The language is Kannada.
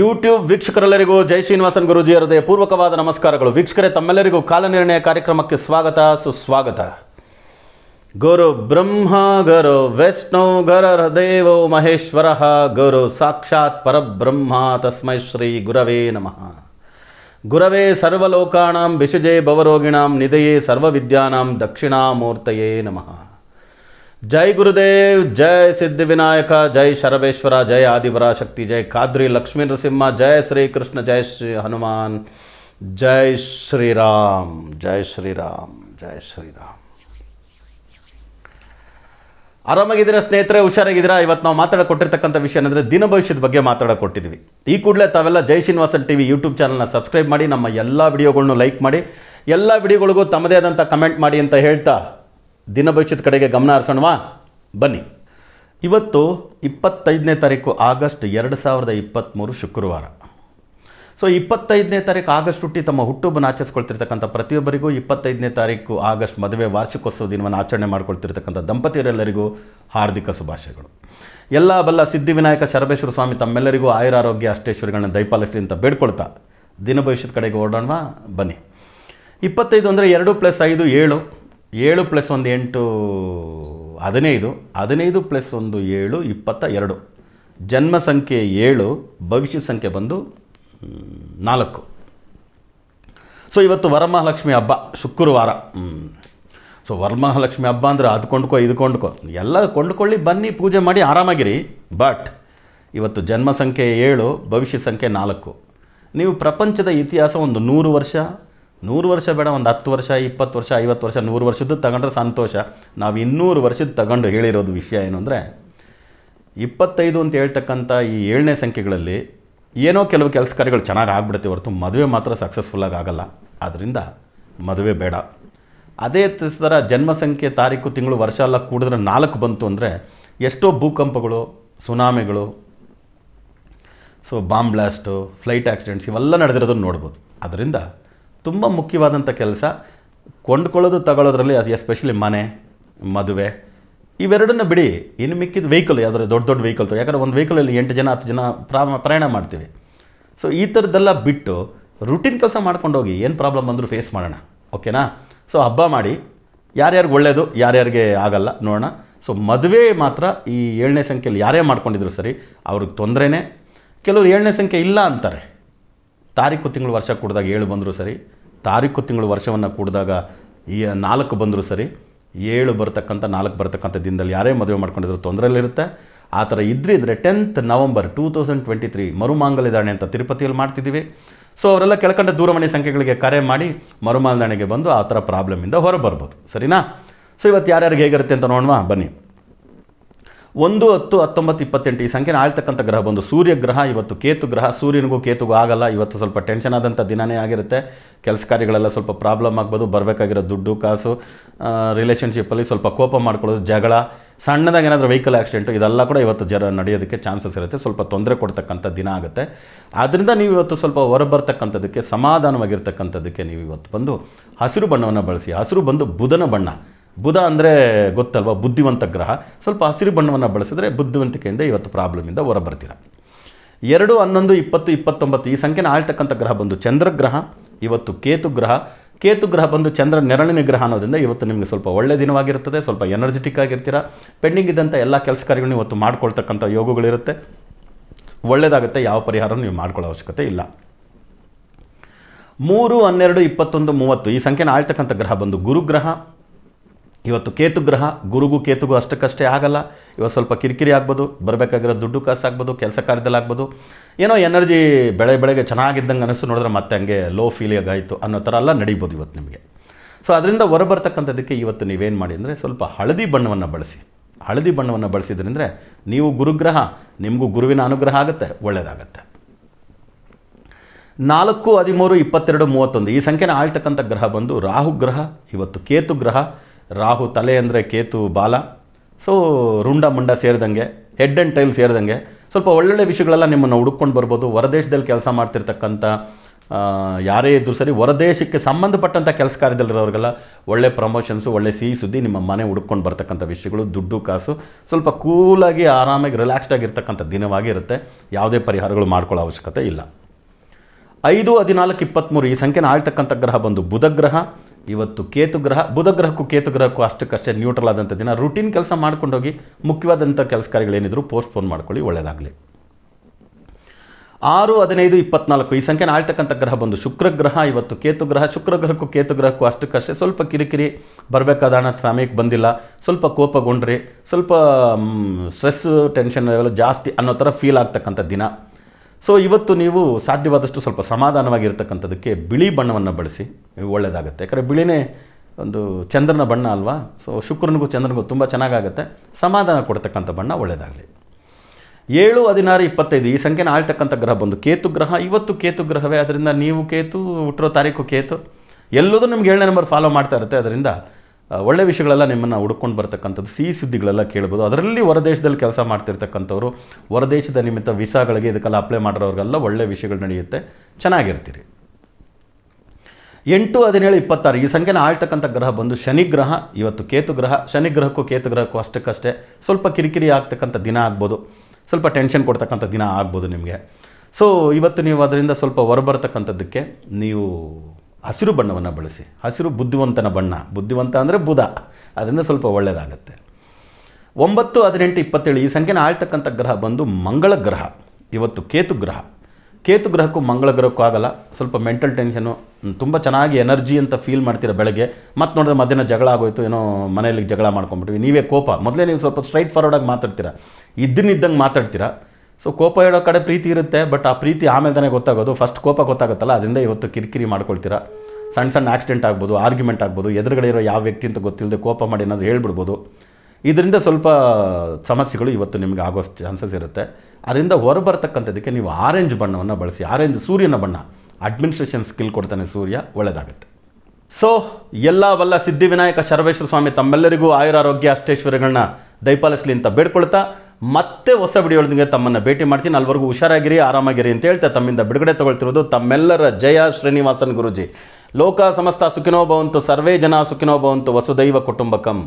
ಯೂಟ್ಯೂಬ್ ವೀಕ್ಷಕರೆಲ್ಲರಿಗೂ ಜೈ ಶ್ರೀನಿವಾಸನ್ ಗುರುಜಿ ಹೃದಯ ಪೂರ್ವಕವಾದ ನಮಸ್ಕಾರಗಳು ವೀಕ್ಷಕರೇ ತಮ್ಮೆಲ್ಲರಿಗೂ ಕಾಲನಿರ್ಣಯ ಕಾರ್ಯಕ್ರಮಕ್ಕೆ ಸ್ವಾಗತ ಸುಸ್ವಾಗತ ಗುರು ಬ್ರಹ್ಮ ಗರು ವೈಷ್ಣವ ಗರ ದೇವೋ ಮಹೇಶ್ವರ ಗುರು ಸಾಕ್ಷಾತ್ ಪರಬ್ರಹ್ಮ ತಸ್ಮೈ ಶ್ರೀ ಗುರವೇ ನಮಃ ಗುರವೇ ಸರ್ವಲೋಕಾಣಂ ಬಿಷುಜೇ ಭವರೋಗಿಣಾಂ ನಿಧಯೇ ಸರ್ವವಿದ್ಯಾನಾಂ ದಕ್ಷಿಣಾಮೂರ್ತಯೇ ನಮಃ ಜೈ ಗುರುದೇವ್ ಜೈ ಸಿದ್ಧಿವಿನಾಯಕ ಜೈ ಶರಬೇಶ್ವರ ಜೈ ಶಕ್ತಿ ಜೈ ಖಾದ್ರಿ ಲಕ್ಷ್ಮೀ ನರಸಿಂಹ ಜೈ ಶ್ರೀ ಕೃಷ್ಣ ಜೈ ಶ್ರೀ ಹನುಮಾನ್ ಜೈ ಶ್ರೀರಾಮ್ ಜೈ ಶ್ರೀರಾಮ್ ಜೈ ಶ್ರೀರಾಮ್ ಆರಾಮಾಗಿದ್ದೀರ ಸ್ನೇಹಿತರೆ ಹುಷಾರಾಗಿದ್ದೀರಾ ಇವತ್ತು ನಾವು ಮಾತಾಡೋ ಕೊಟ್ಟಿರ್ತಕ್ಕಂಥ ವಿಷಯ ಏನಂದರೆ ದಿನ ಭವಿಷ್ಯದ ಬಗ್ಗೆ ಮಾತಾಡಕೊಟ್ಟಿದ್ವಿ ಈ ಕೂಡಲೇ ತಾವೆಲ್ಲ Jai Srinivasan T V YouTube ಚಾನಲ್ನ ಸಬ್ಸ್ಕ್ರೈಬ್ ಮಾಡಿ ನಮ್ಮ ಎಲ್ಲ ವಿಡಿಯೋಗಳನ್ನು ಲೈಕ್ ಮಾಡಿ ಎಲ್ಲ ವಿಡಿಯೋಗಳಿಗೂ ತಮ್ಮದೇ ಆದಂಥ ಕಮೆಂಟ್ ಮಾಡಿ ಅಂತ ಹೇಳ್ತಾ ದಿನ ಭವಿಷ್ಯದ ಕಡೆಗೆ ಗಮನ ಹರಿಸೋಣವಾ ಬನ್ನಿ ಇವತ್ತು ಇಪ್ಪತ್ತೈದನೇ ತಾರೀಕು ಆಗಸ್ಟ್ ಎರಡು ಸಾವಿರದ ಇಪ್ಪತ್ತ್ಮೂರು ಶುಕ್ರವಾರ ಸೊ ಇಪ್ಪತ್ತೈದನೇ ತಾರೀಕು ಆಗಸ್ಟ್ ಹುಟ್ಟಿ ತಮ್ಮ ಹುಟ್ಟುಹಬ್ಬನ ಆಚರಿಸ್ಕೊಳ್ತಿರ್ತಕ್ಕಂಥ ಪ್ರತಿಯೊಬ್ಬರಿಗೂ ಇಪ್ಪತ್ತೈದನೇ ತಾರೀಕು ಆಗಸ್ಟ್ ಮದುವೆ ವಾರ್ಷಿಕೋತ್ಸವ ದಿನವನ್ನು ಆಚರಣೆ ಮಾಡ್ಕೊಳ್ತಿರ್ತಕ್ಕಂಥ ದಂಪತಿಯರೆಲ್ಲರಿಗೂ ಹಾರ್ದಿಕ ಶುಭಾಶಯಗಳು ಎಲ್ಲ ಬಲ್ಲ ಸಿದ್ಧಿವಿನಾಯಕ ಶರಬೇಶ್ವರ ಸ್ವಾಮಿ ತಮ್ಮೆಲ್ಲರಿಗೂ ಆಯುರಾರೋಗ್ಯ ಅಷ್ಟೇಶ್ವರಿಗಳನ್ನ ದಯಪಾಲಿಸಲಿ ಅಂತ ಬೇಡ್ಕೊಳ್ತಾ ದಿನ ಭವಿಷ್ಯದ ಕಡೆಗೆ ಓಡೋಣ ಬನ್ನಿ ಇಪ್ಪತ್ತೈದು ಅಂದರೆ ಎರಡು ಪ್ಲಸ್ ಐದು ಏಳು ಏಳು ಪ್ಲಸ್ ಒಂದು ಎಂಟು ಹದಿನೈದು ಹದಿನೈದು ಪ್ಲಸ್ ಒಂದು ಏಳು ಇಪ್ಪತ್ತ ಎರಡು ಜನ್ಮ ಸಂಖ್ಯೆ ಏಳು ಭವಿಷ್ಯ ಸಂಖ್ಯೆ ಬಂದು ನಾಲ್ಕು ಸೊ ಇವತ್ತು ವರಮಹಾಲಕ್ಷ್ಮಿ ಹಬ್ಬ ಶುಕ್ರವಾರ ಸೊ ವರಮಹಾಲಕ್ಷ್ಮಿ ಹಬ್ಬ ಅಂದರೆ ಅದು ಕೊಂಡ್ಕೊ ಇದು ಕೊಂಡ್ಕೊ ಎಲ್ಲ ಕೊಂಡ್ಕೊಳ್ಳಿ ಬನ್ನಿ ಪೂಜೆ ಮಾಡಿ ಆರಾಮಾಗಿರಿ ಬಟ್ ಇವತ್ತು ಜನ್ಮ ಸಂಖ್ಯೆ ಏಳು ಭವಿಷ್ಯ ಸಂಖ್ಯೆ ನಾಲ್ಕು ನೀವು ಪ್ರಪಂಚದ ಇತಿಹಾಸ ಒಂದು ನೂರು ವರ್ಷ ನೂರು ವರ್ಷ ಬೇಡ ಒಂದು ಹತ್ತು ವರ್ಷ ಇಪ್ಪತ್ತು ವರ್ಷ ಐವತ್ತು ವರ್ಷ ನೂರು ವರ್ಷದ್ದು ತಗೊಂಡ್ರೆ ಸಂತೋಷ ನಾವು ಇನ್ನೂರು ವರ್ಷದ ತಗೊಂಡು ಹೇಳಿರೋದು ವಿಷಯ ಏನು ಅಂದರೆ ಇಪ್ಪತ್ತೈದು ಅಂತ ಹೇಳ್ತಕ್ಕಂಥ ಈ ಏಳನೇ ಸಂಖ್ಯೆಗಳಲ್ಲಿ ಏನೋ ಕೆಲವು ಕೆಲಸ ಕಾರ್ಯಗಳು ಚೆನ್ನಾಗಿ ಆಗ್ಬಿಡುತ್ತೆ ಹೊರತು ಮದುವೆ ಮಾತ್ರ ಸಕ್ಸಸ್ಫುಲ್ಲಾಗಿ ಆಗಲ್ಲ ಆದ್ದರಿಂದ ಮದುವೆ ಬೇಡ ಅದೇ ಥರ ಜನ್ಮಸಂಖ್ಯೆ ತಾರೀಕು ತಿಂಗಳು ವರ್ಷ ಎಲ್ಲ ಕೂಡಿದ್ರೆ ನಾಲ್ಕು ಬಂತು ಅಂದರೆ ಎಷ್ಟೋ ಭೂಕಂಪಗಳು ಸುನಾಮಿಗಳು so bomb blast flight accidents ಇವೆಲ್ಲ ನಡೆದಿರೋದನ್ನು ನೋಡ್ಬೋದು ಅದರಿಂದ ತುಂಬ ಮುಖ್ಯವಾದಂಥ ಕೆಲಸ ಕೊಂಡ್ಕೊಳ್ಳೋದು ತಗೊಳ್ಳೋದ್ರಲ್ಲಿ ಅದು ಎಸ್ಪೆಷಲಿ ಮನೆ ಮದುವೆ ಇವೆರಡನ್ನ ಬಿಡಿ ಇನ್ನು ಮಿಕ್ಕಿದ ವೆಹಿಕಲ್ ಯಾವುದಾದ್ರೂ ದೊಡ್ಡ ದೊಡ್ಡ ವೆಹಿಕಲ್ ತಗೋ ಯಾಕಂದರೆ ಒಂದು ವೆಹಿಕಲಲ್ಲಿ ಎಂಟು ಜನ ಹತ್ತು ಜನ ಪ್ರಾ ಪ್ರಯಾಣ ಮಾಡ್ತೀವಿ ಸೊ ಈ ಥರದ್ದೆಲ್ಲ ಬಿಟ್ಟು ರುಟೀನ್ ಕೆಲಸ ಮಾಡ್ಕೊಂಡು ಹೋಗಿ ಏನು ಪ್ರಾಬ್ಲಮ್ ಬಂದರೂ ಫೇಸ್ ಮಾಡೋಣ ಓಕೆನಾ ಸೊ ಹಬ್ಬ ಮಾಡಿ ಯಾರ್ಯಾರಿಗೆ ಒಳ್ಳೆಯದು ಯಾರ್ಯಾರಿಗೆ ಆಗಲ್ಲ ನೋಡೋಣ ಸೊ ಮದುವೆ ಮಾತ್ರ ಈ ಏಳನೇ ಸಂಖ್ಯೆಯಲ್ಲಿ ಯಾರೇ ಮಾಡ್ಕೊಂಡಿದ್ರು ಸರಿ ಅವ್ರಿಗೆ ತೊಂದರೆನೇ ಕೆಲವರು ಏಳನೇ ಸಂಖ್ಯೆ ಇಲ್ಲ ಅಂತಾರೆ ತಾರೀಕು ತಿಂಗಳು ವರ್ಷ ಕೂಡಿದಾಗ ಏಳು ಬಂದರೂ ಸರಿ ತಾರೀಕು ತಿಂಗಳು ವರ್ಷವನ್ನು ಕೂಡಿದಾಗ ಈ ನಾಲ್ಕು ಬಂದರೂ ಸರಿ ಏಳು ಬರ್ತಕ್ಕಂಥ ನಾಲ್ಕು ಬರ್ತಕ್ಕಂಥ ದಿನದಲ್ಲಿ ಯಾರೇ ಮದುವೆ ಮಾಡ್ಕೊಂಡಿದ್ರು ತೊಂದರೆಯಲ್ಲಿರುತ್ತೆ ಆ ಥರ ಇದ್ರಿದ್ರೆ tenth November two thousand twenty three ಮರುಮಾಂಗಲ್ಯ ದಾಣೆ ಅಂತ ತಿರುಪತಿಯಲ್ಲಿ ಮಾಡ್ತಿದ್ದೀವಿ ಸೊ ಅವರೆಲ್ಲ ಕೆಳಕಂಡ ದೂರವಾಣಿ ಸಂಖ್ಯೆಗಳಿಗೆ ಕರೆ ಮಾಡಿ ಮರುಮಾಂಗಲ್ಯ ಬಂದು ಆ ಥರ ಪ್ರಾಬ್ಲಮಿಂದ ಹೊರ ಬರ್ಬೋದು ಸರಿನಾ ಸೊ ಇವತ್ತು ಯಾರ್ಯಾರಿಗೆ ಹೇಗಿರುತ್ತೆ ಅಂತ ನೋಡುವ ಬನ್ನಿ ಒಂದು ಹತ್ತು ಹತ್ತೊಂಬತ್ತು ಇಪ್ಪತ್ತೆಂಟು ಈ ಸಂಖ್ಯೆನ ಆಳ್ತಕ್ಕಂಥ ಗ್ರಹ ಬಂದು ಸೂರ್ಯ ಗ್ರಹ ಇವತ್ತು ಕೇತು ಗ್ರಹ ಸೂರ್ಯನಿಗೂ ಕೇತುಗೂ ಆಗಲ್ಲ ಇವತ್ತು ಸ್ವಲ್ಪ ಟೆನ್ಷನ್ ಆದಂಥ ದಿನವೇ ಆಗಿರುತ್ತೆ ಕೆಲಸ ಕಾರ್ಯಗಳೆಲ್ಲ ಸ್ವಲ್ಪ ಪ್ರಾಬ್ಲಮ್ ಆಗ್ಬೋದು ಬರಬೇಕಾಗಿರೋ ದುಡ್ಡು ಕಾಸು ರಿಲೇಷನ್ಶಿಪ್ಪಲ್ಲಿ ಸ್ವಲ್ಪ ಕೋಪ ಮಾಡ್ಕೊಳ್ಳೋದು ಜಗಳ ಸಣ್ಣದಾಗ ಏನಾದರೂ ವೆಹಿಕಲ್ ಆಕ್ಸಿಡೆಂಟು ಇದೆಲ್ಲ ಕೂಡ ಇವತ್ತು ಜರ ನಡೆಯೋದಕ್ಕೆ ಚಾನ್ಸಸ್ ಇರುತ್ತೆ ಸ್ವಲ್ಪ ತೊಂದರೆ ಕೊಡ್ತಕ್ಕಂಥ ದಿನ ಆಗುತ್ತೆ ಆದ್ದರಿಂದ ನೀವು ಇವತ್ತು ಸ್ವಲ್ಪ ಹೊರಬರ್ತಕ್ಕಂಥದ್ದಕ್ಕೆ ಸಮಾಧಾನವಾಗಿರ್ತಕ್ಕಂಥದ್ದಕ್ಕೆ ನೀವು ಇವತ್ತು ಬಂದು ಹಸಿರು ಬಣ್ಣವನ್ನು ಬಳಸಿ ಹಸಿರು ಬಂದು ಬುಧನ ಬಣ್ಣ ಬುಧ ಅಂದರೆ ಗೊತ್ತಲ್ವ ಬುದ್ಧಿವಂತ ಗ್ರಹ ಸ್ವಲ್ಪ ಹಸಿರು ಬಣ್ಣವನ್ನು ಬಳಸಿದರೆ ಬುದ್ಧಿವಂತಿಕೆಯಿಂದ ಇವತ್ತು ಪ್ರಾಬ್ಲಮಿಂದ ಹೊರಬರ್ತೀರ ಎರಡು ಹನ್ನೊಂದು ಇಪ್ಪತ್ತು ಇಪ್ಪತ್ತೊಂಬತ್ತು ಈ ಸಂಖ್ಯೆನ ಆಳ್ತಕ್ಕಂಥ ಗ್ರಹ ಬಂದು ಚಂದ್ರಗ್ರಹ ಇವತ್ತು ಕೇತು ಗ್ರಹ ಕೇತು ಗ್ರಹ ಬಂದು ಚಂದ್ರ ನೆರಳಿನ ಗ್ರಹ ಅನ್ನೋದ್ರಿಂದ ಇವತ್ತು ನಿಮಗೆ ಸ್ವಲ್ಪ ಒಳ್ಳೆಯ ದಿನವಾಗಿರ್ತದೆ ಸ್ವಲ್ಪ ಎನರ್ಜೆಟಿಕ್ ಆಗಿರ್ತೀರ ಪೆಂಡಿಂಗ್ ಇದ್ದಂಥ ಎಲ್ಲ ಕೆಲಸ ಕಾರ್ಯಗಳನ್ನ ಇವತ್ತು ಮಾಡ್ಕೊಳ್ತಕ್ಕಂಥ ಯೋಗಗಳಿರುತ್ತೆ ಒಳ್ಳೆಯದಾಗುತ್ತೆ ಯಾವ ಪರಿಹಾರ ನೀವು ಮಾಡ್ಕೊಳ್ಳೋ ಅವಶ್ಯಕತೆ ಇಲ್ಲ ಮೂರು ಹನ್ನೆರಡು ಇಪ್ಪತ್ತೊಂದು ಮೂವತ್ತು ಈ ಸಂಖ್ಯೆನ ಆಳ್ತಕ್ಕಂಥ ಗ್ರಹ ಬಂದು ಗುರುಗ್ರಹ ಇವತ್ತು ಕೇತು ಗ್ರಹ ಗುರುಗೂ ಕೇತುಗೂ ಅಷ್ಟಕ್ಕಷ್ಟೇ ಆಗಲ್ಲ ಇವತ್ತು ಸ್ವಲ್ಪ ಕಿರಿಕಿರಿ ಆಗ್ಬೋದು ಬರಬೇಕಾಗಿರೋ ದುಡ್ಡು ಕಾಸಾಗ್ಬೋದು ಕೆಲಸ ಕಾರ್ಯದಲ್ಲಾಗ್ಬೋದು ಏನೋ ಎನರ್ಜಿ ಬೆಳೆ ಬೆಳೆಗೆ ಚೆನ್ನಾಗಿದ್ದಂಗೆ ಅನಿಸ್ತು ನೋಡಿದ್ರೆ ಮತ್ತೆ ಹಂಗೆ ಲೋ ಫೀಲಿಂಗ್ ಆಯಿತು ಅನ್ನೋ ಥರ ಎಲ್ಲ ನಡೀಬೋದು ಇವತ್ತು ನಿಮಗೆ ಸೊ ಅದರಿಂದ ಹೊರಬರ್ತಕ್ಕಂಥದ್ದಕ್ಕೆ ಇವತ್ತು ನೀವೇನು ಮಾಡಿ ಅಂದರೆ ಸ್ವಲ್ಪ ಹಳದಿ ಬಣ್ಣವನ್ನು ಬಳಸಿ ಹಳದಿ ಬಣ್ಣವನ್ನು ಬಳಸಿದ್ರಿಂದ ನೀವು ಗುರುಗ್ರಹ ನಿಮಗೂ ಗುರುವಿನ ಅನುಗ್ರಹ ಆಗುತ್ತೆ ಒಳ್ಳೆಯದಾಗತ್ತೆ ನಾಲ್ಕು ಹದಿಮೂರು ಇಪ್ಪತ್ತೆರಡು ಮೂವತ್ತೊಂದು ಈ ಸಂಖ್ಯೆನ ಆಳ್ತಕ್ಕಂಥ ಗ್ರಹ ಬಂದು ರಾಹುಗ್ರಹ ಇವತ್ತು ಕೇತು ಗ್ರಹ ರಾಹು ತಲೆ ಅಂದರೆ ಕೇತು ಬಾಲ ಸೊ ರುಂಡ ಮುಂಡ ಸೇರಿದಂಗೆ ಹೆಡ್ ಆ್ಯಂಡ್ ಟೈಲ್ ಸೇರಿದಂಗೆ ಸ್ವಲ್ಪ ಒಳ್ಳೊಳ್ಳೆ ವಿಷಯಗಳೆಲ್ಲ ನಿಮ್ಮನ್ನು ಹುಡುಕೊಂಡು ಬರ್ಬೋದು ಹೊರದೇಶದಲ್ಲಿ ಕೆಲಸ ಮಾಡ್ತಿರ್ತಕ್ಕಂಥ ಯಾರೇ ಇದ್ದರೂ ಸರಿ ಹೊರದೇಶಕ್ಕೆ ಸಂಬಂಧಪಟ್ಟಂಥ ಕೆಲಸ ಕಾರ್ಯದಲ್ಲಿರೋರಿಗೆಲ್ಲ ಒಳ್ಳೆ ಪ್ರಮೋಷನ್ಸು ಒಳ್ಳೆ ಸಿಹಿ ಸುದ್ದಿ ನಿಮ್ಮ ಮನೆ ಹುಡ್ಕೊಂಡು ಬರ್ತಕ್ಕಂಥ ವಿಷಯಗಳು ದುಡ್ಡು ಕಾಸು ಸ್ವಲ್ಪ ಕೂಲಾಗಿ ಆರಾಮಾಗಿ ರಿಲ್ಯಾಕ್ಸ್ಡ್ ಆಗಿರ್ತಕ್ಕಂಥ ದಿನವಾಗಿರುತ್ತೆ ಯಾವುದೇ ಪರಿಹಾರಗಳು ಮಾಡ್ಕೊಳ್ಳೋ ಅವಶ್ಯಕತೆ ಇಲ್ಲ ಐದು ಹದಿನಾಲ್ಕು ಇಪ್ಪತ್ತ್ಮೂರು ಈ ಸಂಖ್ಯೆನ ಆಳ್ತಕ್ಕಂಥ ಗ್ರಹ ಬಂದು ಬುಧಗ್ರಹ ಇವತ್ತು ಕೇತು ಗ್ರಹ ಬುಧ ಗ್ರಹಕ್ಕೂ ಕೇತು ಗ್ರಹಕ್ಕೂ ಅಷ್ಟಕ್ಕಷ್ಟೇ ನ್ಯೂಟ್ರಲ್ ಆದಂಥ ದಿನ ರುಟೀನ್ ಕೆಲಸ ಮಾಡ್ಕೊಂಡೋಗಿ ಮುಖ್ಯವಾದಂಥ ಕೆಲಸ ಕಾರ್ಯಗಳೇನಿದ್ರು ಪೋಸ್ಟ್ಪೋನ್ ಮಾಡ್ಕೊಳ್ಳಿ ಒಳ್ಳೆಯದಾಗಲಿ ಆರು ಹದಿನೈದು ಇಪ್ಪತ್ನಾಲ್ಕು ಈ ಸಂಖ್ಯೆನ ಆಳ್ತಕ್ಕಂಥ ಗ್ರಹ ಬಂದು ಶುಕ್ರಗ್ರಹ ಇವತ್ತು ಕೇತು ಗ್ರಹ ಶುಕ್ರ ಕೇತು ಗ್ರಹಕ್ಕೂ ಅಷ್ಟಕ್ಕಷ್ಟೇ ಸ್ವಲ್ಪ ಕಿರಿಕಿರಿ ಬರಬೇಕಾದ ಹಣ ಸಮಯಕ್ಕೆ ಬಂದಿಲ್ಲ ಸ್ವಲ್ಪ ಕೋಪಗೊಂಡ್ರಿ ಸ್ವಲ್ಪ ಸ್ಟ್ರೆಸ್ ಟೆನ್ಷನ್ ಜಾಸ್ತಿ ಅನ್ನೋ ಥರ ಫೀಲ್ ಆಗ್ತಕ್ಕಂಥ ದಿನ ಸೊ ಇವತ್ತು ನೀವು ಸಾಧ್ಯವಾದಷ್ಟು ಸ್ವಲ್ಪ ಸಮಾಧಾನವಾಗಿರ್ತಕ್ಕಂಥದ್ದಕ್ಕೆ ಬಿಳಿ ಬಣ್ಣವನ್ನು ಬಳಸಿ ಒಳ್ಳೆಯದಾಗುತ್ತೆ ಯಾಕಂದರೆ ಬಿಳಿನೇ ಒಂದು ಚಂದ್ರನ ಬಣ್ಣ ಅಲ್ವಾ ಸೊ ಶುಕ್ರನಿಗೂ ಚಂದ್ರನಿಗೂ ತುಂಬ ಚೆನ್ನಾಗಾಗುತ್ತೆ ಸಮಾಧಾನ ಕೊಡ್ತಕ್ಕಂಥ ಬಣ್ಣ ಒಳ್ಳೆಯದಾಗಲಿ ಏಳು ಹದಿನಾರು ಇಪ್ಪತ್ತೈದು ಈ ಸಂಖ್ಯೆನ ಆಳ್ತಕ್ಕಂಥ ಗ್ರಹ ಬಂದು ಕೇತು ಗ್ರಹ ಇವತ್ತು ಕೇತು ಗ್ರಹವೇ ಅದರಿಂದ ನೀವು ಕೇತು ಹುಟ್ಟಿರೋ ತಾರೀಕು ಕೇತು ಎಲ್ಲದೂ ನಿಮ್ಗೆ ಏಳನೇ ನಂಬರ್ ಫಾಲೋ ಮಾಡ್ತಾ ಇರುತ್ತೆ ಅದರಿಂದ ಒಳ್ಳೆ ವಿಷಯಗಳೆಲ್ಲ ನಿಮ್ಮನ್ನು ಹುಡ್ಕೊಂಡು ಬರ್ತಕ್ಕಂಥದ್ದು ಸಿಹಿ ಸುದ್ದಿಗಳೆಲ್ಲ ಕೇಳ್ಬೋದು ಅದರಲ್ಲಿ ಹೊರದೇಶದಲ್ಲಿ ಕೆಲಸ ಮಾಡ್ತಿರ್ತಕ್ಕಂಥವ್ರು ಹೊರದೇಶದ ನಿಮಿತ್ತ ವಿಸಾಗಳಿಗೆ ಇದಕ್ಕೆಲ್ಲ ಅಪ್ಲೈ ಮಾಡಿರೋರಿಗೆಲ್ಲ ಒಳ್ಳೆ ವಿಷಯಗಳು ನಡೆಯುತ್ತೆ ಚೆನ್ನಾಗಿರ್ತೀರಿ ಎಂಟು ಹದಿನೇಳು ಇಪ್ಪತ್ತಾರು ಈ ಸಂಖ್ಯೆನ ಆಳ್ತಕ್ಕಂಥ ಗ್ರಹ ಬಂದು ಶನಿಗ್ರಹ ಇವತ್ತು ಕೇತುಗ್ರಹ ಶನಿಗ್ರಹಕ್ಕೂ ಕೇತುಗ್ರಹಕ್ಕೂ ಅಷ್ಟಕ್ಕಷ್ಟೇ ಸ್ವಲ್ಪ ಕಿರಿಕಿರಿ ಆಗ್ತಕ್ಕಂಥ ದಿನ ಆಗ್ಬೋದು ಸ್ವಲ್ಪ ಟೆನ್ಷನ್ ಕೊಡ್ತಕ್ಕಂಥ ದಿನ ಆಗ್ಬೋದು ನಿಮಗೆ ಸೊ ಇವತ್ತು ನೀವು ಅದರಿಂದ ಸ್ವಲ್ಪ ಹೊರಬರ್ತಕ್ಕಂಥದ್ದಕ್ಕೆ ನೀವು ಹಸಿರು ಬಣ್ಣವನ್ನು ಬಳಸಿ ಹಸಿರು ಬುದ್ಧಿವಂತನ ಬಣ್ಣ ಬುದ್ಧಿವಂತ ಅಂದರೆ ಬುಧ ಅದರಿಂದ ಸ್ವಲ್ಪ ಒಳ್ಳೆಯದಾಗುತ್ತೆ ಒಂಬತ್ತು ಹದಿನೆಂಟು ಇಪ್ಪತ್ತೇಳು ಈ ಸಂಖ್ಯೆನ ಆಳ್ತಕ್ಕಂಥ ಗ್ರಹ ಬಂದು ಮಂಗಳ ಗ್ರಹ ಇವತ್ತು ಕೇತು ಗ್ರಹ ಕೇತು ಗ್ರಹಕ್ಕೂ ಮಂಗಳ ಗ್ರಹಕ್ಕೂ ಆಗಲ್ಲ ಸ್ವಲ್ಪ ಮೆಂಟಲ್ ಟೆನ್ಷನು ತುಂಬ ಚೆನ್ನಾಗಿ ಎನರ್ಜಿ ಅಂತ ಫೀಲ್ ಮಾಡ್ತೀರ ಬೆಳಗ್ಗೆ ಮತ್ತು ನೋಡಿದ್ರೆ ಮಧ್ಯಾಹ್ನ ಜಗಳ ಆಗೋಯ್ತು ಏನೋ ಮನೆಯಲ್ಲಿ ಜಗಳ ಮಾಡ್ಕೊಂಡ್ಬಿಟ್ವಿ ನೀವೇ ಕೋಪ ಮೊದಲೇ ನೀವು ಸ್ವಲ್ಪ ಸ್ಟ್ರೈಟ್ ಫಾರ್ವರ್ಡಾಗಿ ಮಾತಾಡ್ತೀರಾ ಇದ್ದಿನಿದ್ದಂಗೆ ಮಾತಾಡ್ತೀರಾ ಸೊ ಕೋಪ ಹೇಳೋ ಕಡೆ ಪ್ರೀತಿ ಇರುತ್ತೆ ಬಟ್ ಆ ಪ್ರೀತಿ ಆಮೇಲೆ ತಾನೇ ಗೊತ್ತಾಗೋದು ಫಸ್ಟ್ ಕೋಪ ಗೊತ್ತಾಗುತ್ತಲ್ಲ ಅದರಿಂದ ಇವತ್ತು ಕಿರಿಕಿರಿ ಮಾಡ್ಕೊಳ್ತೀರಾ ಸಣ್ಣ ಸಣ್ಣ ಆಕ್ಸಿಡೆಂಟ್ ಆಗ್ಬೋದು ಆರ್ಗ್ಯುಮೆಂಟ್ ಆಗ್ಬೋದು ಎದುರುಗಡೆ ಇರೋ ಯಾವ ವ್ಯಕ್ತಿ ಅಂತ ಗೊತ್ತಿಲ್ಲದೆ ಕೋಪ ಮಾಡಿ ಅನ್ನೋದು ಹೇಳ್ಬಿಡ್ಬೋದು ಇದರಿಂದ ಸ್ವಲ್ಪ ಸಮಸ್ಯೆಗಳು ಇವತ್ತು ನಿಮಗೆ ಆಗೋ ಚಾನ್ಸಸ್ ಇರುತ್ತೆ ಅದರಿಂದ ಹೊರಬರ್ತಕ್ಕಂಥದ್ದಕ್ಕೆ ನೀವು ಆರೆಂಜ್ ಬಣ್ಣವನ್ನು ಬಳಸಿ ಆರೆಂಜ್ ಸೂರ್ಯನ ಬಣ್ಣ ಅಡ್ಮಿನಿಸ್ಟ್ರೇಷನ್ ಸ್ಕಿಲ್ ಕೊಡ್ತಾನೆ ಸೂರ್ಯ ಒಳ್ಳೆಯದಾಗುತ್ತೆ ಸೊ ಎಲ್ಲ ವಲ್ಲ ಸಿದ್ಧಿವಿನಾಯಕ ಸರ್ವೇಶ್ವರ ಸ್ವಾಮಿ ತಮ್ಮೆಲ್ಲರಿಗೂ ಆಯುರಾರೋಗ್ಯ ಅಷ್ಟೇಶ್ವರಗಳನ್ನ ದಯಪಾಲಿಸಲಿ ಅಂತ ಬೇಡ್ಕೊಳ್ತಾ ಮತ್ತೆ ಹೊಸ ವಿಡಿಯೋದೊಂದಿಗೆ ತಮ್ಮನ್ನು ಭೇಟಿ ಮಾಡ್ತೀನಿ ಅಲ್ಲಿವರೆಗೂ ಹುಷಾರಾಗಿರಿ ಆರಾಮಾಗಿರಿ ಅಂತ ಹೇಳ್ತಾ ತಮ್ಮಿಂದ ಬಿಡುಗಡೆ ತಗೊಳ್ತಿರೋದು ತಮ್ಮೆಲ್ಲರ ಜಯ ಶ್ರೀನಿವಾಸನ್ ಗುರುಜಿ ಲೋಕ ಸಮಸ್ತ ಸುಖಿನೋ ಭವಂತು ಸರ್ವೇ ಜನ ಸುಖಿನೋ ಭವಂತು ವಸುದೈವ ಕುಟುಂಬಕಂ